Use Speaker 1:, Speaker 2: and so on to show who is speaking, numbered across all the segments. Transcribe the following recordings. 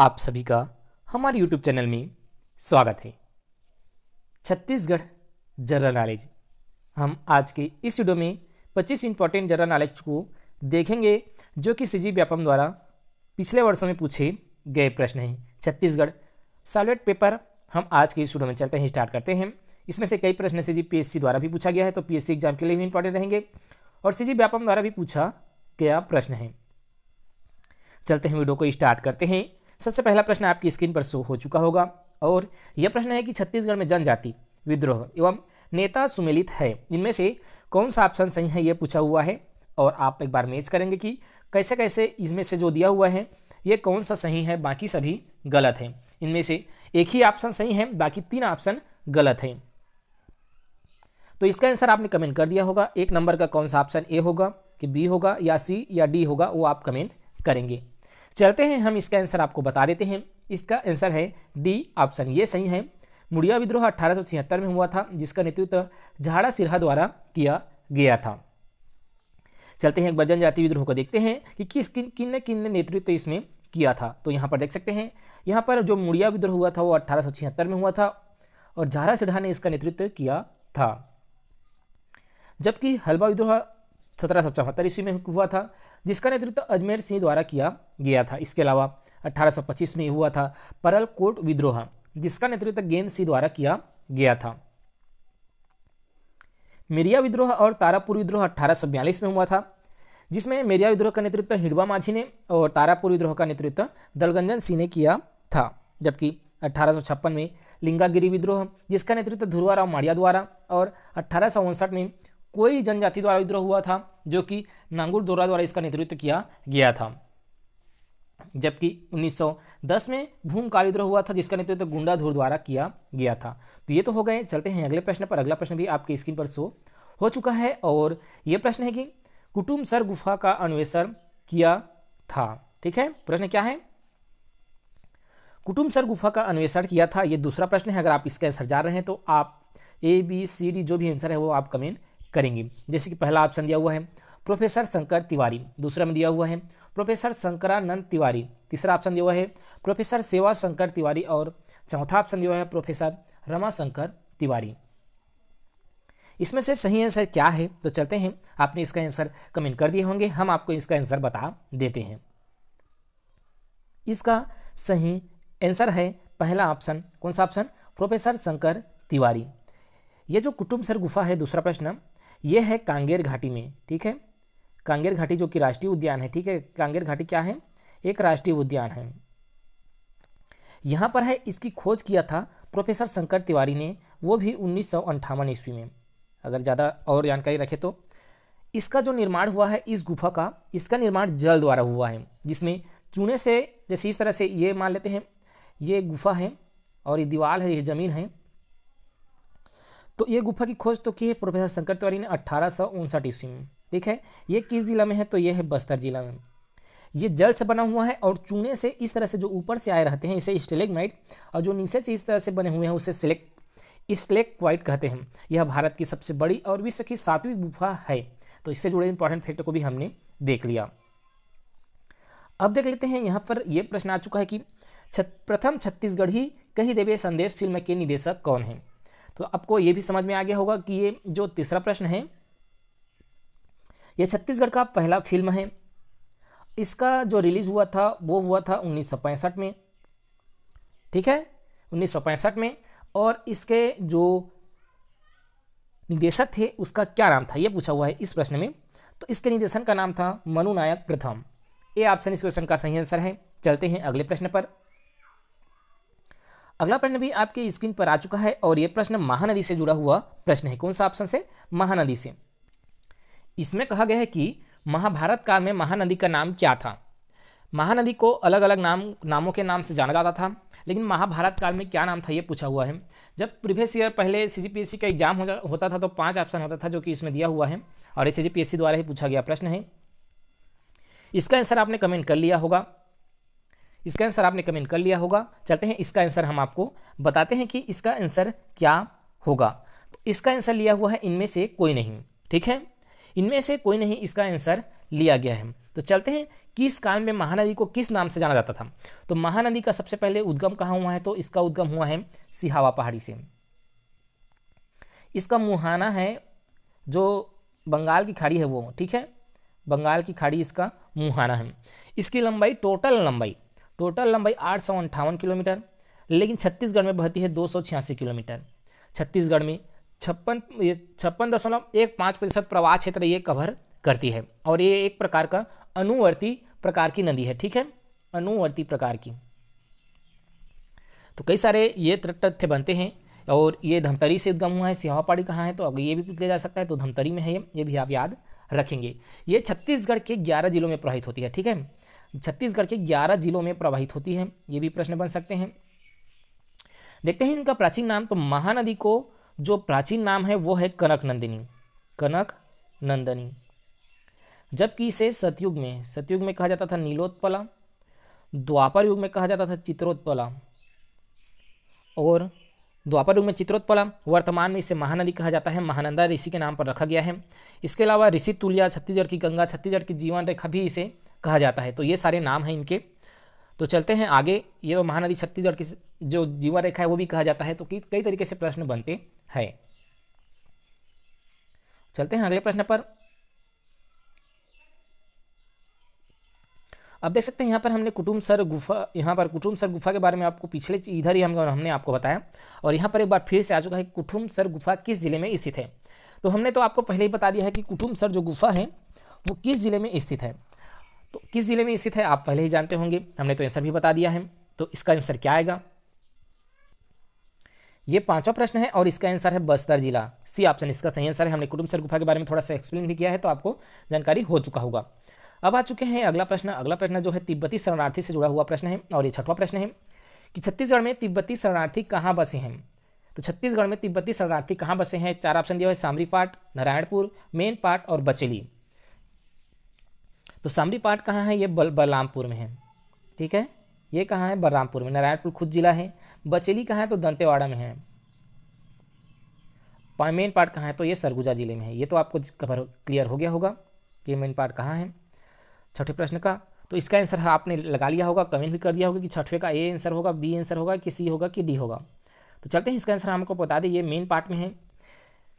Speaker 1: आप सभी का हमारे यूट्यूब चैनल में स्वागत है छत्तीसगढ़ जनरल नॉलेज हम आज के इस वीडियो में 25 इंपॉर्टेंट जनरल नॉलेज को देखेंगे जो कि जी व्यापम द्वारा पिछले वर्षों में पूछे गए प्रश्न हैं छत्तीसगढ़ सॉलेट पेपर हम आज के इस वीडियो में चलते हैं स्टार्ट करते हैं इसमें से कई प्रश्न सी जी पीएससी द्वारा भी पूछा गया है तो पी एग्जाम के लिए भी इंपॉर्टेंट रहेंगे और सी व्यापम द्वारा भी पूछा गया प्रश्न है चलते हैं वीडियो को स्टार्ट करते हैं सबसे पहला प्रश्न आपकी स्क्रीन पर शो हो चुका होगा और यह प्रश्न है कि छत्तीसगढ़ में जनजाति विद्रोह एवं नेता सुमेलित है इनमें से कौन सा ऑप्शन सही है यह पूछा हुआ है और आप एक बार मैच करेंगे कि कैसे कैसे इसमें से जो दिया हुआ है ये कौन सा सही है बाकी सभी गलत हैं इनमें से एक ही ऑप्शन सही है बाकी तीन ऑप्शन गलत हैं तो इसका आंसर आपने कमेंट कर दिया होगा एक नंबर का कौन सा ऑप्शन ए होगा कि बी होगा या सी या डी होगा वो आप कमेंट करेंगे चलते हैं हम इसका आंसर आपको बता देते हैं इसका आंसर है डी ऑप्शन ये सही है मुड़िया विद्रोह अठारह में हुआ था जिसका नेतृत्व झाड़ा सिरहा द्वारा किया गया था चलते हैं एक बर्जन जाति विद्रोह को देखते हैं कि किस किन किन किन ने नेतृत्व इसमें किया था तो यहाँ पर देख सकते हैं यहाँ पर जो मुड़िया विद्रोह हुआ था वो अट्ठारह में हुआ था और झारा सिढ़ा ने इसका नेतृत्व किया था जबकि हलवा विद्रोह सत्रह ईस्वी में हुआ था जिसका नेतृत्व अजमेर सिंह द्वारा किया गया था इसके अलावा 1825 में हुआ था परल कोट विद्रोह जिसका नेतृत्व गेंद सिंह द्वारा किया गया था मेरिया विद्रोह और तारापुर विद्रोह अट्ठारह में हुआ था जिसमें मेरिया विद्रोह का नेतृत्व हिडवा माझी ने और तारापुर विद्रोह का नेतृत्व दलगंजन सिंह ने किया था जबकि 1856 में लिंगागिरी विद्रोह जिसका नेतृत्व ध्रुवाराव माड़िया द्वारा और अट्ठारह में कोई जनजाति द्वारा विद्रोह हुआ था जो कि नांगुल दोरा द्वारा इसका नेतृत्व किया गया था जबकि 1910 में भूम का विद्रोह हुआ था जिसका नेतृत्व गुंडाधुर द्वारा किया गया था तो ये तो हो गए चलते हैं अगले प्रश्न पर अगला प्रश्न भी आपके स्क्रीन पर शो हो चुका है और ये प्रश्न है कि कुटुम सर गुफा का अन्वेषण किया था ठीक है प्रश्न क्या है कुटुम सर गुफा का अन्वेषण किया था ये दूसरा प्रश्न है अगर आप इसका आंसर जा रहे हैं तो आप ए बी सी डी जो भी आंसर है वो आप कमेंट करेंगे जैसे कि पहला ऑप्शन दिया हुआ है प्रोफेसर शंकर तिवारी दूसरा में दिया हुआ है प्रोफेसर शंकरानंद तिवारी तीसरा ऑप्शन दिया हुआ है प्रोफेसर सेवा शंकर तिवारी और चौथा ऑप्शन दिया हुआ है प्रोफेसर रमा शंकर तिवारी इसमें से सही आंसर क्या है तो चलते हैं आपने इसका आंसर कमेंट कर दिए होंगे हम आपको इसका आंसर बता देते हैं इसका सही आंसर है पहला ऑप्शन कौन सा ऑप्शन प्रोफेसर शंकर तिवारी ये जो कुटुम्ब सर गुफा है दूसरा प्रश्न ये है कांगेर घाटी में ठीक है कांगेर घाटी जो कि राष्ट्रीय उद्यान है ठीक है कांगेर घाटी क्या है एक राष्ट्रीय उद्यान है यहाँ पर है इसकी खोज किया था प्रोफेसर शंकर तिवारी ने वो भी उन्नीस सौ अंठावन ईस्वी में अगर ज़्यादा और जानकारी रखें तो इसका जो निर्माण हुआ है इस गुफा का इसका निर्माण जल द्वारा हुआ है जिसमें चूने से जैसे इस तरह से ये मान लेते हैं ये गुफा है और ये दीवार है ये ज़मीन है तो ये गुफा की खोज तो की है प्रोफेसर शंकर तिवारी ने अट्ठारह ईस्वी में ठीक है ये किस जिला में है तो ये है बस्तर जिला में ये जल से बना हुआ है और चूने से इस तरह से जो ऊपर से आए रहते हैं इसे स्टेलेगमाइट और जो नीचे से इस तरह से बने हुए हैं उसे सिलेक्ट स्लेक क्वाइट कहते हैं यह भारत की सबसे बड़ी और विश्व की सातवीं गुफा है तो इससे जुड़े इंपॉर्टेंट फैक्टर को भी हमने देख लिया अब देख लेते हैं यहाँ पर यह प्रश्न आ चुका है कि प्रथम छत्तीसगढ़ी कही देवे संदेश फिल्म के निदेशक कौन है तो आपको ये भी समझ में आ गया होगा कि ये जो तीसरा प्रश्न है यह छत्तीसगढ़ का पहला फिल्म है इसका जो रिलीज़ हुआ था वो हुआ था उन्नीस में ठीक है उन्नीस में और इसके जो निदेशक थे उसका क्या नाम था ये पूछा हुआ है इस प्रश्न में तो इसके निदेशन का नाम था मनु नायक प्रथम ये ऑप्शन इस क्वेश्चन का सही आंसर है चलते हैं अगले प्रश्न पर अगला प्रश्न भी आपके स्क्रीन पर आ चुका है और ये प्रश्न महानदी से जुड़ा हुआ प्रश्न है कौन सा ऑप्शन से महानदी से इसमें कहा गया है कि महाभारत काल में महानदी का नाम क्या था महानदी को अलग अलग नाम नामों के नाम से जाना जाता था लेकिन महाभारत काल में क्या नाम था ये पूछा हुआ है जब प्रीवियस ईयर पहले सी का एग्जाम हो होता था तो पाँच ऑप्शन होता था जो कि इसमें दिया हुआ है और ये सी द्वारा ही पूछा गया प्रश्न है इसका आंसर आपने कमेंट कर लिया होगा इसका आंसर आपने कमेंट कर लिया होगा चलते हैं इसका आंसर हम आपको बताते हैं कि इसका आंसर क्या होगा तो इसका आंसर लिया हुआ है इनमें से कोई नहीं ठीक है इनमें से कोई नहीं इसका आंसर लिया गया है तो चलते हैं किस काल में महानदी को किस नाम से जाना जाता था तो महानदी का सबसे पहले उद्गम कहाँ हुआ है तो इसका उद्गम हुआ है सिहावा पहाड़ी से इसका मुहाना है जो बंगाल की खाड़ी है वो ठीक है बंगाल की खाड़ी इसका मुहाना है इसकी लंबाई टोटल लंबाई टोटल लंबाई आठ सौ अंठावन किलोमीटर लेकिन छत्तीसगढ़ में बहती है दो सौ छियासी किलोमीटर छत्तीसगढ़ में छप्पन छप्पन दशमलव एक पाँच प्रतिशत प्रवाह क्षेत्र ये कवर करती है और ये एक प्रकार का अनुवर्ती प्रकार की नदी है ठीक है अनुवर्ती प्रकार की तो कई सारे ये तथ्य बनते हैं और ये धमतरी से उद्गम हुआ है सिवापाड़ी कहाँ है तो अगर ये भी पूछ लिया जा सकता है तो धमतरी में है ये ये भी आप याद रखेंगे ये छत्तीसगढ़ के ग्यारह जिलों में प्रवाहित होती है ठीक है छत्तीसगढ़ के ग्यारह जिलों में प्रवाहित होती है ये भी प्रश्न बन सकते हैं देखते हैं इनका प्राचीन नाम तो महानदी को जो प्राचीन नाम है वो है कनक नंदिनी कनक नंदनी जबकि इसे सतयुग में सतयुग में कहा जाता था नीलोत्पला द्वापर युग में कहा जाता था चित्रोत्पला और द्वापर युग में चित्रोत्पला वर्तमान में इसे महानदी कहा जाता है महानंदा ऋषि के नाम पर रखा गया है इसके अलावा ऋषि तुलिया छत्तीसगढ़ की गंगा छत्तीसगढ़ की जीवन रेखा भी इसे कहा जाता है तो ये सारे नाम हैं इनके तो चलते हैं आगे ये तो महानदी छत्तीसगढ़ की जो जीवन रेखा है वो भी कहा जाता है तो कई तरीके से प्रश्न बनते हैं चलते हैं अगले प्रश्न पर अब देख सकते हैं यहाँ पर हमने कुटुम सर गुफा यहाँ पर कुटुम सर गुफा के बारे में आपको पिछले इधर ही हम हमने आपको बताया और यहाँ पर एक बार फिर से आ चुका है कुटुम सर गुफा किस जिले में स्थित है तो हमने तो आपको पहले ही बता दिया है कि कुटुम सर जो गुफा है वो किस जिले में स्थित है तो किस ज़िले में स्थित है आप पहले ही जानते होंगे हमने तो आंसर भी बता दिया है तो इसका आंसर क्या आएगा ये पांचवा प्रश्न है और इसका आंसर है बस्तर जिला सी ऑप्शन इसका सही आंसर है हमने कुटुंब सर गुफा के बारे में थोड़ा सा एक्सप्लेन भी किया है तो आपको जानकारी हो चुका होगा अब आ चुके हैं अगला प्रश्न अगला प्रश्न जो है तिब्बती शरणार्थी से जुड़ा हुआ प्रश्न है और ये छठवा प्रश्न है कि छत्तीसगढ़ में तिब्बती शरणार्थी कहाँ बसे हैं तो छत्तीसगढ़ में तिब्बती शरणार्थी कहाँ बसे हैं चार ऑप्शन दिया है सामरीपाट नारायणपुर मेन पाट और बचेली तो सामरी पार्ट कहाँ है ये बल बलरामपुर में है ठीक है ये कहाँ है बलरामपुर में नारायणपुर खुद जिला है बचेली कहाँ है तो दंतेवाड़ा में है मेन पार्ट कहाँ है तो ये सरगुजा जिले में है ये तो आपको कवर क्लियर हो गया होगा कि मेन पार्ट कहाँ है छठे प्रश्न का तो इसका आंसर आपने लगा लिया होगा कमेंट भी कर दिया होगा कि छठवें का ए आंसर होगा बी आंसर होगा कि सी होगा कि डी होगा तो चलते हैं इसका आंसर हमको बता दें ये मेन पार्ट में है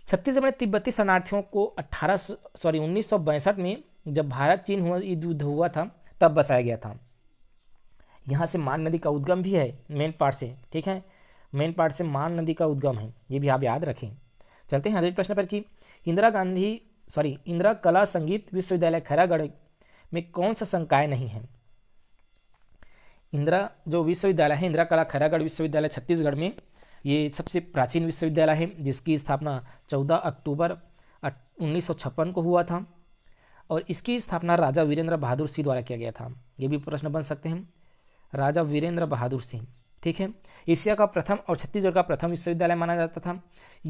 Speaker 1: छत्तीसगढ़ में तिब्बती शरणार्थियों को अट्ठारह सॉरी उन्नीस में जब भारत चीन हुआ युद्ध हुआ था तब बसाया गया था यहाँ से मान नदी का उद्गम भी है मेन पार्ट से ठीक है मेन पार्ट से मान नदी का उद्गम है ये भी आप याद रखें चलते हैं अगले प्रश्न पर कि इंदिरा गांधी सॉरी इंदिरा कला संगीत विश्वविद्यालय खैरागढ़ में कौन सा संकाय नहीं है इंदिरा जो विश्वविद्यालय है इंदिरा कला खैरागढ़ विश्वविद्यालय छत्तीसगढ़ में ये सबसे प्राचीन विश्वविद्यालय है जिसकी स्थापना 14 अक्टूबर उन्नीस को हुआ था और इसकी स्थापना राजा वीरेंद्र बहादुर सिंह द्वारा किया गया था ये भी प्रश्न बन सकते हैं राजा वीरेंद्र बहादुर सिंह ठीक है एशिया का प्रथम और छत्तीसगढ़ का प्रथम विश्वविद्यालय माना जाता था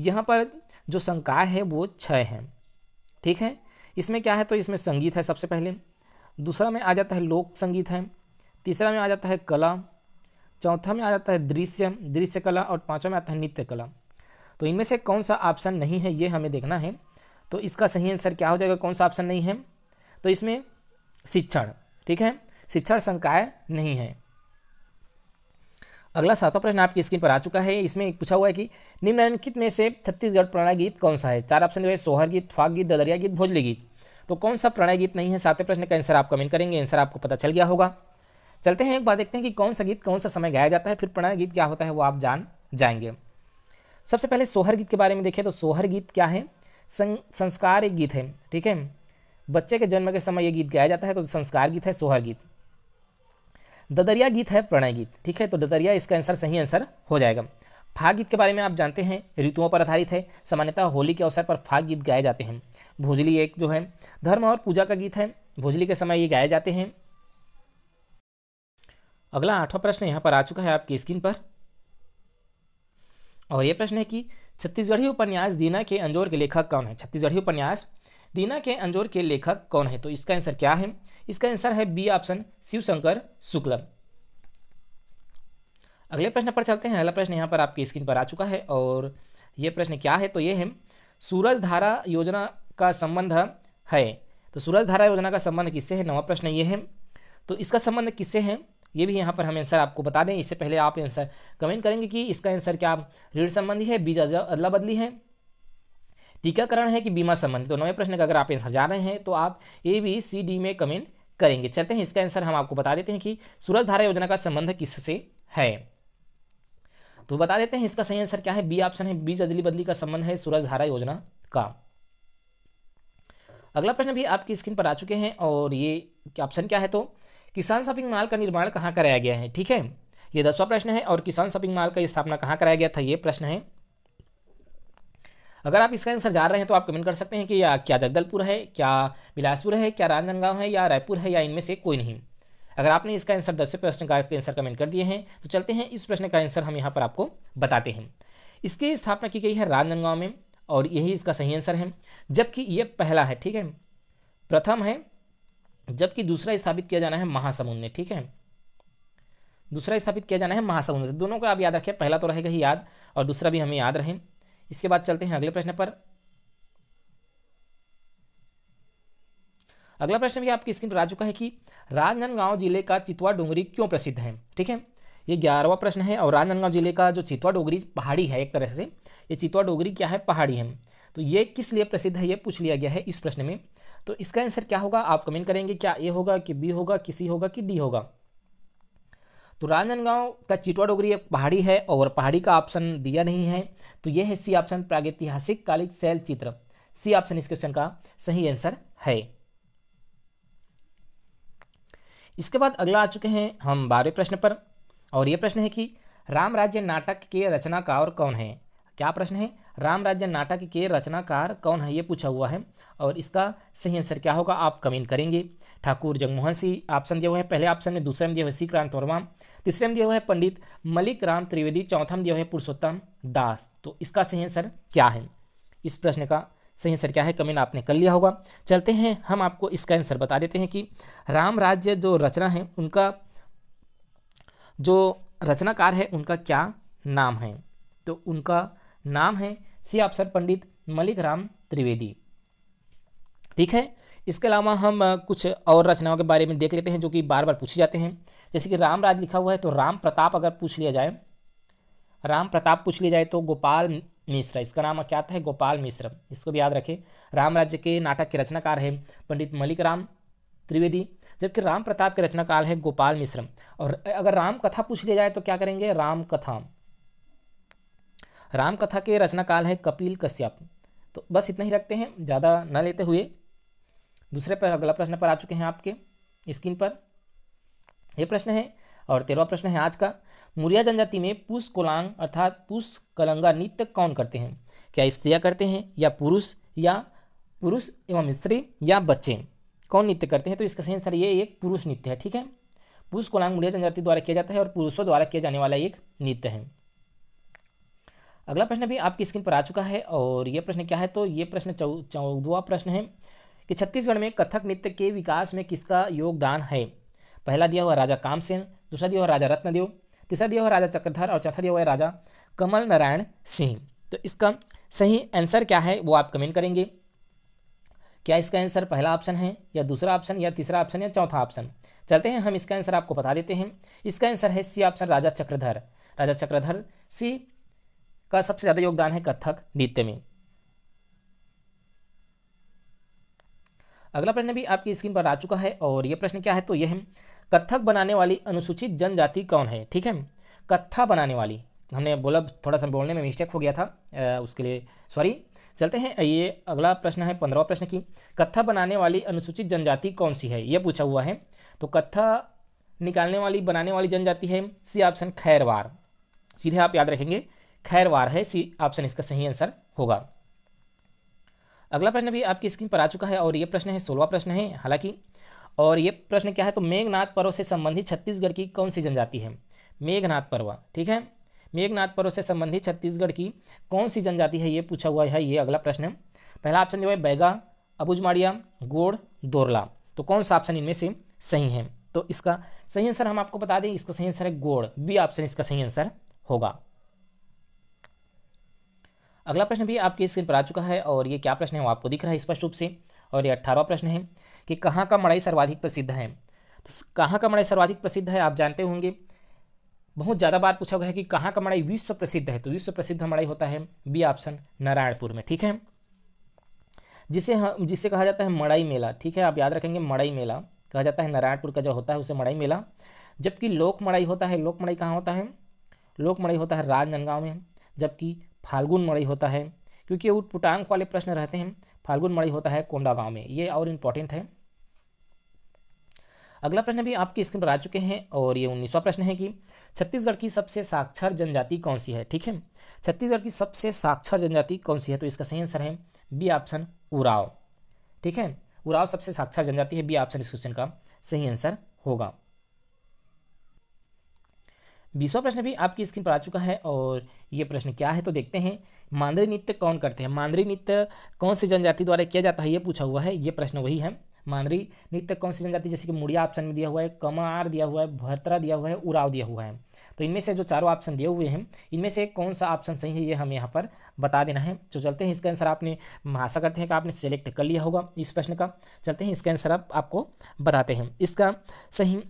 Speaker 1: यहाँ पर जो संकाय है वो छः है ठीक है इसमें क्या है तो इसमें संगीत है सबसे पहले दूसरा में आ जाता है लोक संगीत है तीसरा में आ जाता है कला चौथा में आ जाता है दृश्य दृश्य कला और पाँचवा में आता है नृत्य कला तो इनमें से कौन सा ऑप्शन नहीं है ये हमें देखना है तो इसका सही आंसर क्या हो जाएगा कौन सा ऑप्शन नहीं है तो इसमें शिक्षण ठीक है शिक्षण संकाय नहीं है अगला सातवां प्रश्न आपकी स्क्रीन पर आ चुका है इसमें पूछा हुआ है कि निम्नलिखित में से छत्तीसगढ़ प्रणय गीत कौन सा है चार ऑप्शन जो है सोहर गीत फाग गीत ददरिया गीत भोजली गीत तो कौन सा प्रणय गीत नहीं है सातवें प्रश्न का आंसर आप कमेंट करेंगे आंसर आपको पता चल गया होगा चलते हैं एक बार देखते हैं कि कौन सा गीत कौन सा समय गाया जाता है फिर प्रणय गीत क्या होता है वो आप जान जाएंगे सबसे पहले सोहर गीत के बारे में देखें तो सोहर गीत क्या है सं, संस्कार एक गीत है ठीक है बच्चे के जन्म के समय यह गीत गाया जाता है तो संस्कार गीत है सोहर गीत ददरिया गीत है प्रणय गीत ठीक है तो ददरिया इसका आंसर सही आंसर हो जाएगा फाग गीत के बारे में आप जानते हैं ऋतुओं पर आधारित है सामान्यतः होली के अवसर पर फाग गीत गाए जाते हैं भोजली एक जो है धर्म और पूजा का गीत है भोजली के समय ये गाए जाते हैं अगला आठवां प्रश्न यहाँ पर आ चुका है आपकी स्क्रीन पर और ये प्रश्न है कि छत्तीसगढ़ी उपन्यास दीना के अंजोर के लेखक कौन है छत्तीसगढ़ी उपन्यास दीना के अंजोर के लेखक कौन है तो इसका आंसर क्या है इसका आंसर है बी ऑप्शन शिवशंकर शुक्ल अगले प्रश्न पर चलते हैं अगला प्रश्न यहाँ पर आपकी स्क्रीन पर आ चुका है और ये प्रश्न क्या है तो ये है सूरज धारा योजना का संबंध है तो सूरज धारा योजना का संबंध किससे है नवा प्रश्न ये है तो इसका संबंध किससे है ये भी यहाँ पर हम आंसर आपको बता दें इससे पहले आप आंसर कमेंट करेंगे कि इसका आंसर क्या ऋण संबंधी है बीज अदला बदली है टीकाकरण है कि बीमा संबंधी तो नवे प्रश्न का अगर आप आंसर जा रहे हैं तो आप ए बी सी डी में कमेंट करेंगे चलते हैं इसका आंसर हम आपको बता देते हैं कि सूरज धारा योजना का संबंध किससे है तो बता देते हैं इसका सही आंसर क्या है बी ऑप्शन है बीज अदली बदली का संबंध है सूरज धारा योजना का अगला प्रश्न भी आपकी स्क्रीन पर आ चुके हैं और ये ऑप्शन क्या है तो किसान शॉपिंग मॉल का निर्माण कहाँ कराया गया है ठीक है ये दसवां प्रश्न है और किसान शॉपिंग मॉल का स्थापना कहाँ कराया गया था ये प्रश्न है अगर आप इसका आंसर जा रहे हैं तो आप कमेंट कर सकते हैं कि क्या जगदलपुर है क्या बिलासपुर है क्या राजनांदगांव है या रायपुर है या इनमें से कोई नहीं अगर आपने इसका आंसर दसवें प्रश्न का आंसर कमेंट कर दिए हैं तो चलते हैं इस प्रश्न का आंसर हम यहाँ पर आपको बताते हैं इसकी स्थापना की गई है राजनांदगांव में और यही इसका सही आंसर है जबकि ये पहला है ठीक है प्रथम है जबकि दूसरा स्थापित किया जाना है महासमुंद ने ठीक है दूसरा स्थापित किया जाना है महासमुंद दोनों को आप याद रखें पहला तो रहेगा ही याद और दूसरा भी हमें याद रहे इसके बाद चलते हैं अगले प्रश्न पर अगला प्रश्न भी आपकी स्क्रीन पर आ चुका है कि राजनांदगांव जिले का चितवा डोंगरी क्यों प्रसिद्ध है ठीक है ये ग्यारहवा प्रश्न है और राजनांदगांव जिले का जो चितवा डोगरी पहाड़ी है एक तरह से ये चितवा डोगरी क्या है पहाड़ी है तो ये किस लिए प्रसिद्ध है ये पूछ लिया गया है इस प्रश्न में तो इसका आंसर क्या होगा आप कमेंट करेंगे क्या ए होगा कि बी होगा कि सी होगा कि डी होगा तो राजनांदगांव का चिटवा डोगरी एक पहाड़ी है और पहाड़ी का ऑप्शन दिया नहीं है तो यह है सी ऑप्शन प्रागैतिहासिक कालिक शैल चित्र सी ऑप्शन इस क्वेश्चन का सही आंसर है इसके बाद अगला आ चुके हैं हम बारहवें प्रश्न पर और यह प्रश्न है कि राम राज्य नाटक के रचनाकार कौन है क्या प्रश्न है राम राज्य नाटक के रचनाकार कौन है ये पूछा हुआ है और इसका सही आंसर क्या होगा आप कमेंट करेंगे ठाकुर जगमोहन सिंह ऑप्शन दिया हुआ है पहले ऑप्शन में दूसरे में दिया हुआ है श्रीकांत वर्मा तीसरे में दिया हुआ है पंडित मलिक राम त्रिवेदी चौथा में दिया हुआ है पुरुषोत्तम दास तो इसका सही आंसर क्या है इस प्रश्न का सही आंसर क्या है कमेंट आपने कर लिया होगा चलते हैं हम आपको इसका आंसर बता देते हैं कि राम राज्य जो रचना है उनका जो रचनाकार है उनका क्या नाम है तो उनका नाम है सी ऑप्शन पंडित मलिक राम त्रिवेदी ठीक है इसके अलावा हम कुछ और रचनाओं के बारे में देख लेते हैं जो कि बार बार पूछे जाते हैं जैसे कि राम राज लिखा हुआ है तो राम प्रताप अगर पूछ लिया जाए राम प्रताप पूछ लिया जाए तो गोपाल मिश्र इसका नाम क्या था है गोपाल मिश्र इसको भी याद रखें राम राज्य के नाटक के रचनाकार हैं पंडित मलिक राम त्रिवेदी जबकि राम प्रताप के रचनाकार हैं गोपाल मिश्र और अगर राम कथा पूछ लिया जाए तो क्या करेंगे राम कथा रामकथा के रचनाकाल है कपिल कश्यप तो बस इतना ही रखते हैं ज़्यादा न लेते हुए दूसरे पर अगला प्रश्न पर आ चुके हैं आपके स्क्रीन पर ये प्रश्न है और तेरहवा प्रश्न है आज का मुरिया जनजाति में पुष कोलांग अर्थात पुष कलंगा नृत्य कौन करते हैं क्या स्त्रियाँ करते हैं या पुरुष या पुरुष एवं स्त्री या बच्चे कौन नृत्य करते हैं तो इसका सही आंसर ये एक पुरुष नृत्य है ठीक है पुरुष कोलांग मुरिया जनजाति द्वारा किया जाता है और पुरुषों द्वारा किया जाने वाला एक नृत्य है अगला प्रश्न भी आपकी स्क्रीन पर आ चुका है और ये प्रश्न क्या है तो ये प्रश्न चौदवा प्रश्न है कि छत्तीसगढ़ में कथक नृत्य के विकास में किसका योगदान है पहला दिया हुआ राजा कामसेन दूसरा दिया हुआ राजा रत्नदेव तीसरा दिया हुआ राजा चक्रधर और चौथा दिया हुआ राजा कमल नारायण सिंह तो इसका सही आंसर क्या है वो आप कमेंट करेंगे क्या इसका आंसर पहला ऑप्शन है या दूसरा ऑप्शन या तीसरा ऑप्शन या चौथा ऑप्शन चलते हैं हम इसका आंसर आपको बता देते हैं इसका आंसर है C option Raja Chakradhar Raja Chakradhar C का सबसे ज़्यादा योगदान है कथक नृत्य में अगला प्रश्न भी आपकी स्क्रीन पर आ चुका है और यह प्रश्न क्या है तो यह है कथक बनाने वाली अनुसूचित जनजाति कौन है ठीक है कत्था बनाने वाली हमने बोला थोड़ा सा बोलने में मिस्टेक हो गया था आ, उसके लिए सॉरी चलते हैं ये अगला प्रश्न है पंद्रहवा प्रश्न की कत्था बनाने वाली अनुसूचित जनजाति कौन सी है यह पूछा हुआ है तो कत्था निकालने वाली बनाने वाली जनजाति है सी ऑप्शन खैरवार सीधे आप याद रखेंगे खैरवार है सी ऑप्शन इसका सही आंसर होगा अगला प्रश्न भी आपकी स्क्रीन पर आ चुका है और ये प्रश्न है सोलवा प्रश्न है हालांकि और ये प्रश्न क्या है तो मेघनाथ पर्व से संबंधित छत्तीसगढ़ की कौन सी जनजाति है मेघनाथ पर्व ठीक है मेघनाथ पर्व से संबंधित छत्तीसगढ़ की कौन सी जनजाति है ये पूछा हुआ है ये अगला प्रश्न पहला ऑप्शन जो है बैगा अबुजमाड़िया गोड़ दोरला तो कौन सा ऑप्शन इनमें से सही है तो इसका सही आंसर हम आपको बता दें इसका सही आंसर है गोड़ बी ऑप्शन इसका सही आंसर होगा अगला प्रश्न भी आपकी स्क्रीन पर आ चुका है और ये क्या प्रश्न है वो आपको दिख रहा है स्पष्ट रूप से और ये अट्ठारहवा प्रश्न है कि कहाँ का मड़ाई सर्वाधिक प्रसिद्ध है तो कहाँ का मड़ाई सर्वाधिक प्रसिद्ध है आप जानते होंगे बहुत ज़्यादा बार पूछा गया है कि कहाँ का मड़ाई विश्व प्रसिद्ध है तो विश्व प्रसिद्ध मड़ाई होता है बी ऑप्शन नारायणपुर में ठीक है जिसे जिसे कहा जाता है मड़ाई मेला ठीक है आप याद रखेंगे मड़ाई मेला कहा जाता है नारायणपुर का जो होता है उसे मड़ाई मेला जबकि लोक मड़ाई होता है लोक मड़ाई कहाँ होता है लोक मड़ाई होता है राजनांदगांव में जबकि फाल्गुन मड़ई होता है क्योंकि वो पुटांक वाले प्रश्न रहते हैं फाल्गुन मड़ई होता है कोंडा गांव में ये और इम्पॉर्टेंट है अगला प्रश्न भी आपकी स्क्रीन पर आ चुके हैं और ये उन्नीसवा प्रश्न है कि छत्तीसगढ़ की सबसे साक्षर जनजाति कौन सी है ठीक है छत्तीसगढ़ की सबसे साक्षर जनजाति कौन सी है तो इसका सही आंसर है बी ऑप्शन उराव ठीक है उराव सबसे साक्षर जनजाति है बी ऑप्शन इस क्वेश्चन का सही आंसर होगा बीसवा प्रश्न भी आपकी स्क्रीन पर आ चुका है और ये प्रश्न क्या है तो देखते हैं मांदरी नृत्य कौन करते हैं मांदरी नृत्य कौन सी जनजाति द्वारा किया जाता है ये पूछा हुआ है ये प्रश्न वही है मांदरी नृत्य कौन सी जनजाति जैसे कि मुड़िया ऑप्शन में दिया हुआ है कमार दिया हुआ है भरतरा दिया हुआ है उराव दिया हुआ है तो इनमें से जो चारों ऑप्शन दिए हुए हैं इनमें से कौन सा ऑप्शन सही है ये हमें यहाँ पर बता देना है तो चलते हैं इसका आंसर आपने आशा करते हैं कि आपने सेलेक्ट कर लिया होगा इस प्रश्न का चलते हैं इसका आंसर आप, आपको बताते हैं इसका सही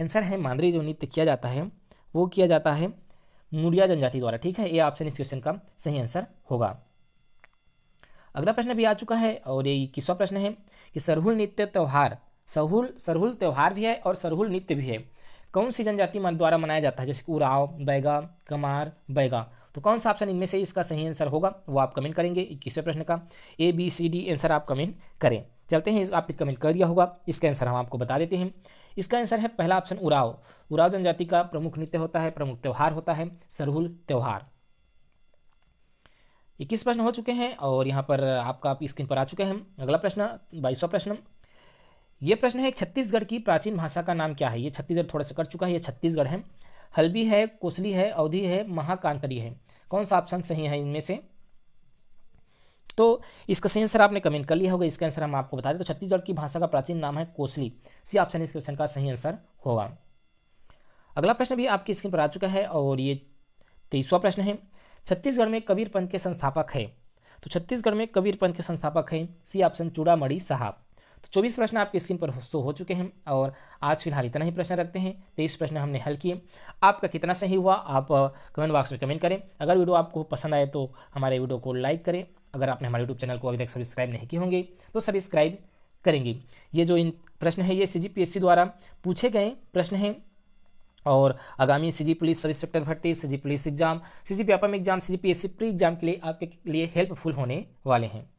Speaker 1: आंसर है मांदरी जो नृत्य किया जाता है वो किया जाता है मुड़िया जनजाति द्वारा ठीक है ये ऑप्शन इस क्वेश्चन का सही आंसर होगा अगला प्रश्न भी आ चुका है और ये किसवा प्रश्न है कि सरहुल नृत्य त्यौहार सरहुल सरहुल त्यौहार भी है और सरहुल नृत्य भी है कौन सी जनजाति द्वारा मनाया जाता है जैसे उराव बैगा कमार बैगा तो कौन सा ऑप्शन इनमें से इसका सही आंसर होगा वो आप कमेंट करेंगे इक्कीसवें प्रश्न का A B C D answer आप कमेंट करें चलते हैं आप कमेंट कर दिया होगा इसका आंसर हम आपको बता देते हैं इसका आंसर है पहला ऑप्शन उराव उराव जनजाति का प्रमुख नृत्य होता है प्रमुख त्यौहार होता है सरहुल त्यौहार इक्कीस प्रश्न हो चुके हैं और यहाँ पर आपका आप स्क्रीन पर आ चुके हैं अगला प्रश्न बाईसवा प्रश्न ये प्रश्न है छत्तीसगढ़ की प्राचीन भाषा का नाम क्या है ये छत्तीसगढ़ थोड़ा सा कर चुका है ये छत्तीसगढ़ है हल्बी है कोसली है अवधि है महाकांतरी है कौन सा ऑप्शन सही है इनमें से तो इसका सही आंसर आपने कमेंट कर लिया होगा इसका आंसर हम आपको बता दें तो छत्तीसगढ़ की भाषा का प्राचीन नाम है कोसली सी ऑप्शन इस क्वेश्चन का सही आंसर होगा अगला प्रश्न भी आपकी स्क्रीन पर आ चुका है और ये तेईसवा प्रश्न है छत्तीसगढ़ में कबीर पंथ के संस्थापक है तो छत्तीसगढ़ में कबीर पंथ के संस्थापक हैं सी ऑप्शन चूड़ामी साहब तो चौबीस प्रश्न आपके स्क्रीन पर शो हो चुके हैं और आज फिलहाल इतना ही प्रश्न रखते हैं तेईस प्रश्न हमने हल किए आपका कितना सही हुआ आप कमेंट बॉक्स में कमेंट करें अगर वीडियो आपको पसंद आए तो हमारे वीडियो को लाइक करें अगर आपने हमारे यूट्यूब चैनल को अभी तक सब्सक्राइब नहीं किए होंगे तो सब्सक्राइब करेंगे ये जो इन प्रश्न है ये सी द्वारा पूछे गए प्रश्न हैं और आगामी C G police service sector भर्ती C G police exam C G Vyapam exam C G P S C pre exam के लिए आपके लिए हेल्पफुल होने वाले हैं